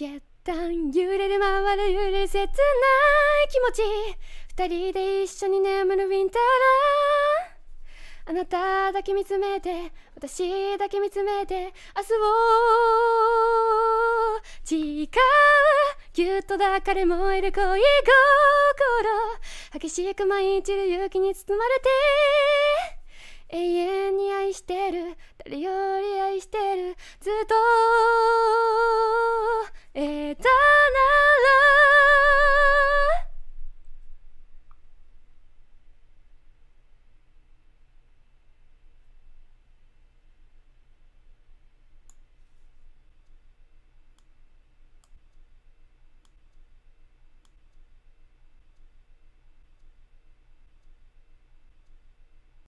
決断揺れる回る揺れる切ない気持ち二人で一緒に眠るウィンターラあなただけ見つめて私だけ見つめて明日を誓うぎゅっと抱かれ燃える恋心激しく舞い散る勇気に包まれて永遠に愛してる誰より愛してるずっと